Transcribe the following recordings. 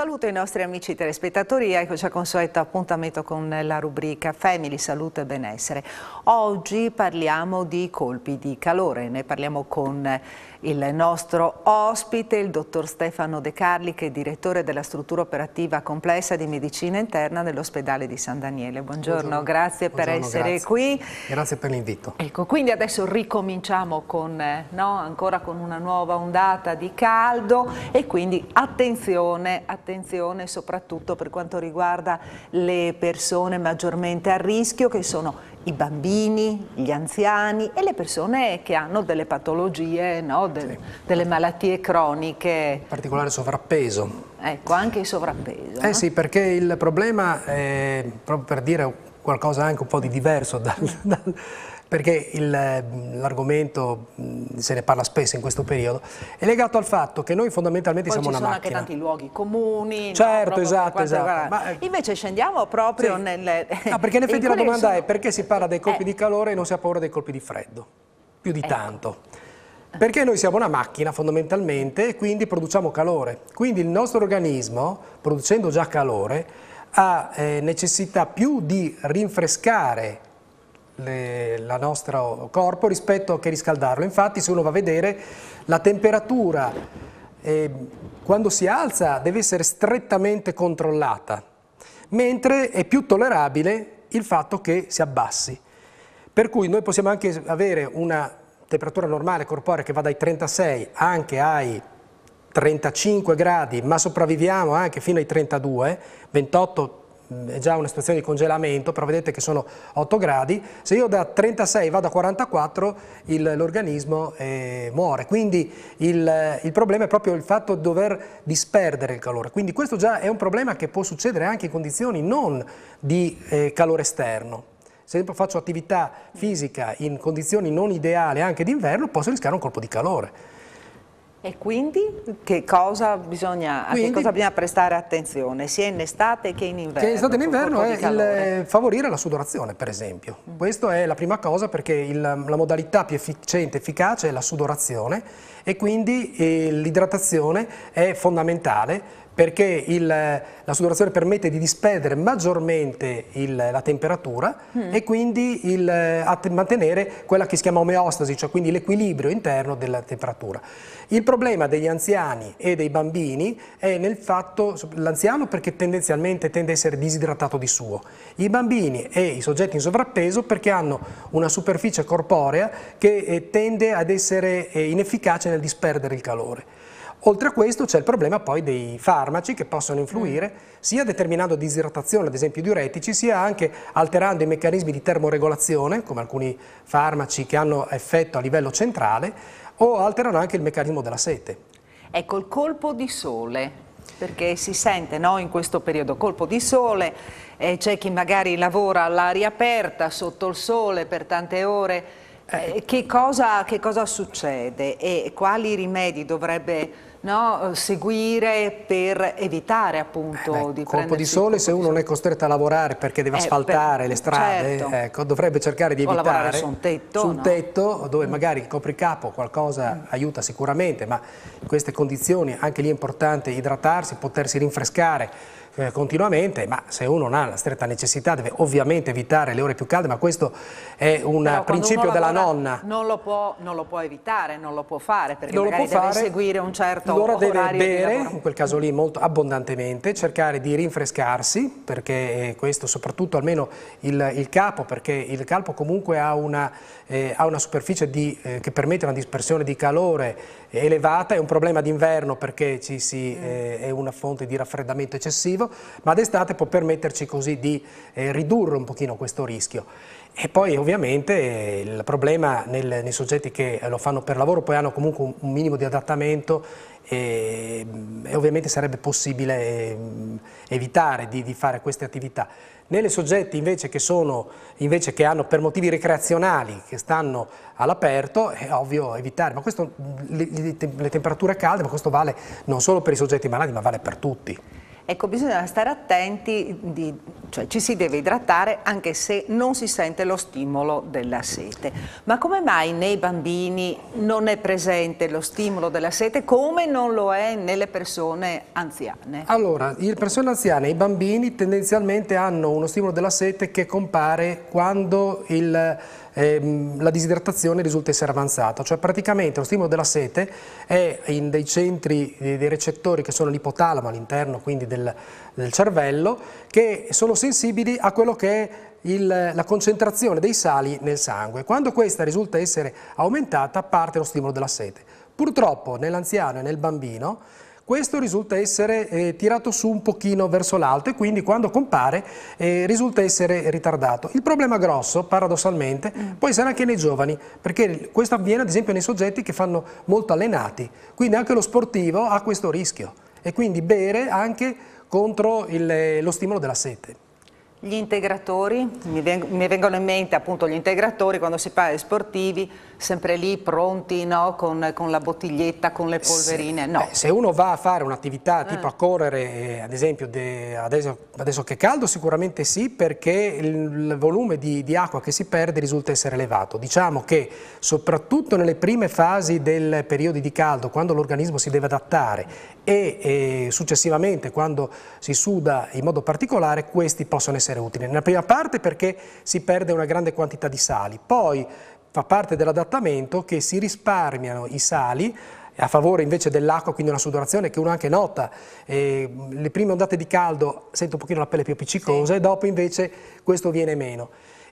saluto i nostri amici telespettatori, eccoci al consueto appuntamento con la rubrica Family, Salute e Benessere. Oggi parliamo di colpi di calore, ne parliamo con il nostro ospite, il dottor Stefano De Carli, che è direttore della struttura operativa complessa di medicina interna dell'ospedale di San Daniele. Buongiorno, Buongiorno. grazie Buongiorno, per essere grazie. qui. Grazie per l'invito. Ecco, quindi adesso ricominciamo con, no, ancora con una nuova ondata di caldo e quindi attenzione, attenzione attenzione soprattutto per quanto riguarda le persone maggiormente a rischio che sono i bambini, gli anziani e le persone che hanno delle patologie, no? De sì. delle malattie croniche. In particolare sovrappeso. Ecco, anche il sovrappeso. Eh no? sì, perché il problema, è, proprio per dire qualcosa anche un po' di diverso dal, dal perché mm, l'argomento, mm, se ne parla spesso in questo periodo, è legato al fatto che noi fondamentalmente Poi siamo una macchina. ci sono anche tanti luoghi comuni. Certo, no, esatto, esatto. Ma, eh, Invece scendiamo proprio sì. nelle... Ah, perché in effetti in la domanda sono... è perché si parla dei colpi eh. di calore e non si ha paura dei colpi di freddo? Più di ecco. tanto. Perché noi siamo una macchina fondamentalmente e quindi produciamo calore. Quindi il nostro organismo, producendo già calore, ha eh, necessità più di rinfrescare il nostro corpo rispetto che riscaldarlo. Infatti se uno va a vedere la temperatura eh, quando si alza deve essere strettamente controllata, mentre è più tollerabile il fatto che si abbassi. Per cui noi possiamo anche avere una temperatura normale corporea che va dai 36 anche ai 35 gradi, ma sopravviviamo anche fino ai 32, 28, è già una situazione di congelamento, però vedete che sono 8 gradi, se io da 36 vado a 44 l'organismo eh, muore, quindi il, il, problema è proprio il fatto di dover disperdere il calore, quindi questo già è un problema che può succedere anche in condizioni non di eh, calore esterno. Se esempio faccio attività fisica in condizioni non ideali anche d'inverno posso rischiare un colpo di calore e quindi che cosa bisogna, quindi, a cosa bisogna prestare attenzione, sia in estate che in inverno? Che in estate e in inverno è il, favorire la sudorazione, per esempio. Mm. Questa è la prima cosa perché il, la modalità più efficiente, e efficace è la sudorazione e quindi eh, l'idratazione è fondamentale perché il, la sudorazione permette di disperdere maggiormente il, la temperatura mm. e quindi il, mantenere quella che si chiama omeostasi, cioè quindi l'equilibrio interno della temperatura. Il problema degli anziani e dei bambini è nel fatto, l'anziano perché tendenzialmente tende a essere disidratato di suo, i bambini e i soggetti in sovrappeso perché hanno una superficie corporea che eh, tende ad essere eh, inefficace nel disperdere il calore. Oltre a questo c'è il problema poi dei farmaci che possono influire mm. sia determinando disidratazione, ad esempio diuretici, sia anche alterando i meccanismi di termoregolazione, come alcuni farmaci che hanno effetto a livello centrale, o alterano anche il meccanismo della sete. Ecco, il colpo di sole, perché si sente no, in questo periodo colpo di sole, eh, c'è chi magari lavora all'aria aperta, sotto il sole per tante ore, eh, eh che, cosa, che cosa succede e quali rimedi dovrebbe no, eh, seguire per evitare appunto eh beh, di colpo di sole se uno non è costretto a lavorare perché deve eh, asfaltare per, le strade certo. ecco, dovrebbe cercare di evitare su un tetto, su un no? tetto dove mm. magari il copricapo qualcosa mm. aiuta sicuramente ma in queste condizioni anche lì è importante idratarsi, potersi rinfrescare eh, continuamente, ma se uno non ha la stretta necessità deve ovviamente evitare le ore più calde, ma questo è un Però principio della lavora, nonna. Non lo, può, non lo, può, evitare, non lo può fare, perché non magari deve fare, seguire un certo allora deve bere, in quel caso lì molto abbondantemente, cercare di rinfrescarsi, perché eh, questo soprattutto almeno il, il capo, perché il calpo comunque ha una, eh, ha una superficie di, eh, che permette una dispersione di calore elevata, è un problema d'inverno perché ci si, mm. eh, è una fonte di raffreddamento eccessivo, ma d'estate può permetterci così di eh, ridurre un pochino questo rischio. E poi ovviamente il problema nel, nei soggetti che lo fanno per lavoro poi hanno comunque un, un minimo di adattamento e, ehm, e, ovviamente sarebbe possibile ehm, evitare di, di fare queste attività. Nelle soggetti invece che, sono, invece che, hanno per motivi ricreazionali che stanno all'aperto, è ovvio evitare, ma questo, le, le temperature calde, ma questo vale non solo per i soggetti malati ma vale per tutti. Ecco, bisogna stare attenti, di, cioè ci si deve idratare anche se non si sente lo stimolo della sete. Ma come mai nei bambini non è presente lo stimolo della sete come non lo è nelle persone anziane? Allora, le persone anziane, e i bambini tendenzialmente hanno uno stimolo della sete che compare quando il ehm, la disidratazione risulta essere avanzata, cioè praticamente lo stimolo della sete è in dei centri eh, dei recettori che sono l'ipotalamo all'interno quindi del del, del cervello che sono sensibili a quello che è il, la concentrazione dei sali nel sangue. Quando questa risulta essere aumentata parte lo stimolo della sete. Purtroppo nell'anziano e nel bambino questo risulta essere eh, tirato su un pochino verso l'alto e quindi quando compare eh, risulta essere ritardato. Il problema grosso, paradossalmente, mm. può essere anche nei giovani, perché questo avviene ad esempio nei soggetti che fanno molto allenati, quindi anche lo sportivo ha questo rischio e quindi bere anche contro il, eh, lo stimolo della sete. Gli integratori, mi, vengono in mente appunto gli integratori quando si parla di sportivi, sempre lì pronti no? con, con, la bottiglietta, con le polverine, se, no. Beh, se uno va a fare un'attività eh. tipo a correre, eh, ad esempio adesso, adesso, che è caldo sicuramente sì perché il, il volume di, di, acqua che si perde risulta essere elevato. Diciamo che soprattutto nelle prime fasi del periodo di caldo, quando l'organismo si deve adattare e, e eh, successivamente quando si suda in modo particolare questi possono essere utili. Nella prima parte perché si perde una grande quantità di sali, poi fa parte dell'adattamento che si risparmiano i sali a favore invece dell'acqua, quindi una sudorazione che uno anche nota, eh, le prime ondate di caldo sento un pochino la pelle più appiccicosa sì. e dopo invece questo viene meno.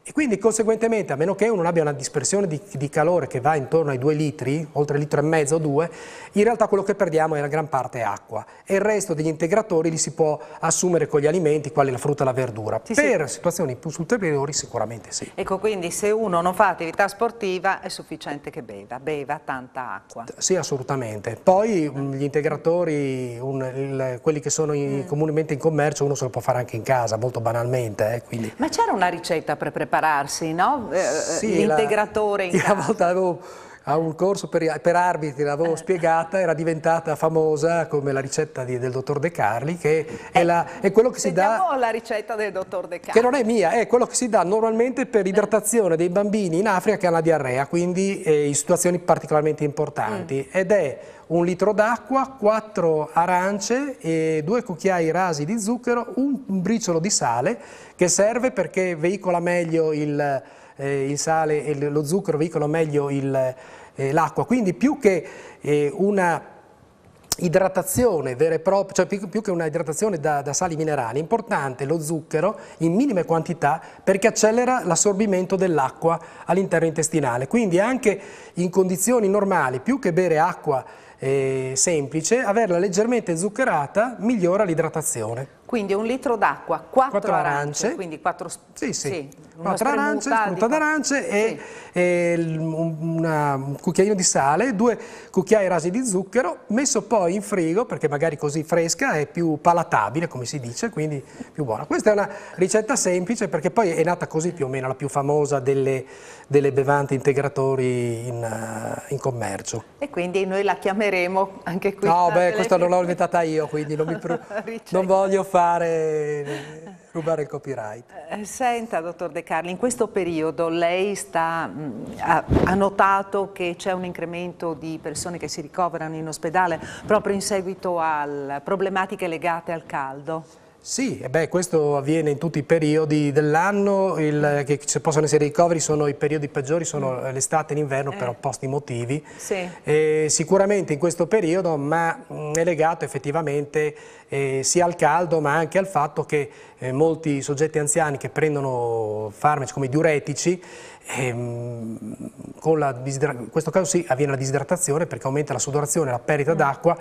E quindi conseguentemente, a meno che uno non abbia una dispersione di, di calore che va intorno ai 2 litri, oltre litro e mezzo o 2, in realtà quello che perdiamo è la gran parte acqua e il resto degli integratori li si può assumere con gli alimenti, quali la frutta e la verdura. Sì, per sì. situazioni più ulteriori sicuramente sì. Ecco, quindi se uno non fa attività sportiva è sufficiente che beva, beva tanta acqua. Sì, assolutamente. Poi mm. gli integratori, un, il, quelli che sono in, mm. comunemente in commercio, uno se lo può fare anche in casa, molto banalmente. Eh, Ma c'era una ricetta per preparare? prepararsi, no? Eh, sì, eh, l'integratore la, in casa. Una volta avevo a un corso per, per arbitri, l'avevo eh. spiegata, era diventata famosa come la ricetta di, del dottor De Carli, che eh. è, la, è, quello che Sentiamo si dà... la ricetta del dottor De Carli. Che non è mia, è quello che si dà normalmente per eh. l'idratazione dei bambini in Africa che hanno la diarrea, quindi eh, in situazioni particolarmente importanti. Mm. Ed è un litro d'acqua, quattro arance, e 2 cucchiai rasi di zucchero, un briciolo di sale, che serve perché veicola meglio il eh, il sale e lo zucchero veicolano meglio eh, l'acqua. Quindi più che eh, una idratazione vera e propria, cioè più, più che una idratazione da, da, sali minerali, è importante lo zucchero in minime quantità perché accelera l'assorbimento dell'acqua all'interno intestinale. Quindi anche in condizioni normali, più che bere acqua eh, semplice, averla leggermente zuccherata migliora l'idratazione. Quindi un litro d'acqua, quattro, quattro arance, arance, quindi quattro sì, sì. sì quattro arance, frutta d'arance e, sì. e una, un cucchiaino di sale, due cucchiai rasi di zucchero, messo poi in frigo perché magari così fresca è più palatabile, come si dice, quindi più buona. Questa è una ricetta semplice perché poi è nata così più o meno la più famosa delle, delle bevande integratori in, eh, in, commercio. E quindi noi la chiameremo anche qui. No, beh, questa non l'ho inventata io, quindi non, mi non voglio fare fare, rubare il copyright. Eh, senta, dottor De Carli, in questo periodo lei sta, mm, ha, notato che c'è un incremento di persone che si ricoverano in ospedale proprio in seguito a problematiche legate al caldo? Sì, beh, questo avviene in tutti i periodi dell'anno, che possono essere ricoveri, sono i periodi peggiori, sono mm. eh, l'estate e l'inverno eh. per opposti motivi. Sì. Eh, sicuramente in questo periodo, ma mm, è legato effettivamente eh, sia al caldo ma anche al fatto che eh, molti soggetti anziani che prendono farmaci come i diuretici, ehm, in questo caso sì avviene la disidratazione perché aumenta la sudorazione, la perdita mm. d'acqua,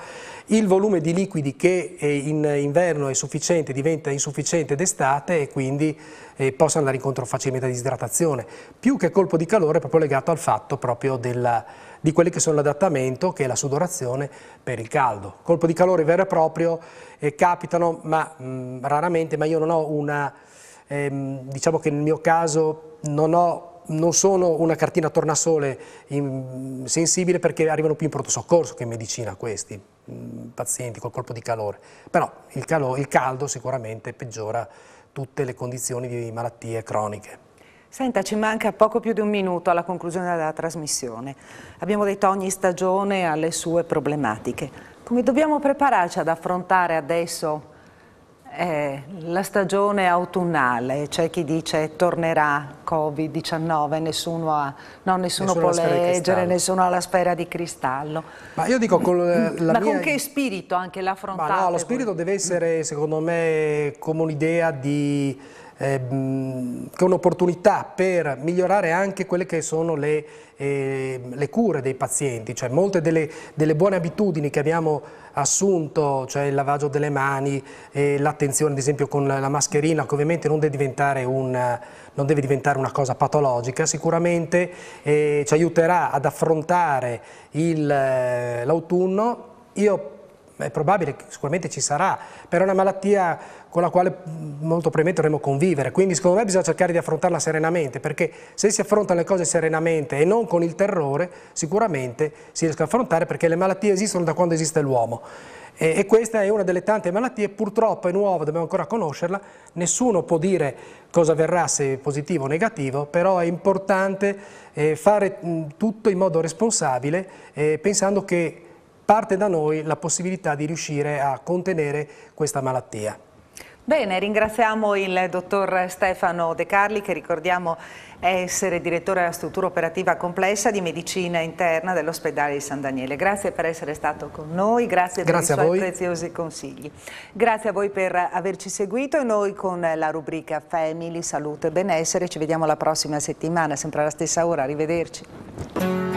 il volume di liquidi che eh, in inverno è sufficiente diventa insufficiente d'estate e quindi eh, possono andare incontro facilmente a disidratazione, più che colpo di calore è proprio legato al fatto proprio della di quelli che sono l'adattamento, che è la sudorazione per il caldo. Colpo di calore vero e proprio eh, capitano, ma mh, mm, raramente, ma io non ho una, ehm, diciamo che nel mio caso non ho non sono una cartina tornasole in, sensibile perché arrivano più in pronto soccorso che in medicina questi mm, pazienti col colpo di calore, però il, calo, il caldo sicuramente peggiora tutte le condizioni di malattie croniche. Senta, ci manca poco più di un minuto alla conclusione della trasmissione. Abbiamo detto ogni stagione ha le sue problematiche. Come dobbiamo prepararci ad affrontare adesso eh, la stagione autunnale? C'è chi dice tornerà Covid-19, nessuno, ha, no, nessuno, nessuno può leggere, nessuno ha la sfera di cristallo. Ma io dico con la mm, Ma mia... con che spirito anche l'affrontare? No, lo spirito deve essere secondo me come un'idea di Ehm, che è un'opportunità per migliorare anche quelle che sono le, eh, le cure dei pazienti, cioè molte delle, delle, buone abitudini che abbiamo assunto, cioè il lavaggio delle mani, eh, l'attenzione ad esempio con la mascherina, che ovviamente non deve diventare una, deve diventare una cosa patologica, sicuramente eh, ci aiuterà ad affrontare l'autunno. Io è probabile, sicuramente ci sarà, però è una malattia con la quale molto probabilmente dovremo convivere, quindi secondo me bisogna cercare di affrontarla serenamente, perché se si affrontano le cose serenamente e non con il terrore, sicuramente si riesce a affrontare perché le malattie esistono da quando esiste l'uomo. E, e, questa è una delle tante malattie, purtroppo è nuova, dobbiamo ancora conoscerla, nessuno può dire cosa verrà se positivo o negativo, però è importante eh, fare mh, tutto in modo responsabile, eh, pensando che parte da noi la possibilità di riuscire a contenere questa malattia. Bene, ringraziamo il dottor Stefano De Carli che ricordiamo essere direttore della struttura operativa complessa di medicina interna dell'ospedale di San Daniele. Grazie per essere stato con noi, grazie, grazie per i suoi preziosi consigli. Grazie a voi per averci seguito e noi con la rubrica Family, Salute e Benessere ci vediamo la prossima settimana, sempre alla stessa ora, arrivederci.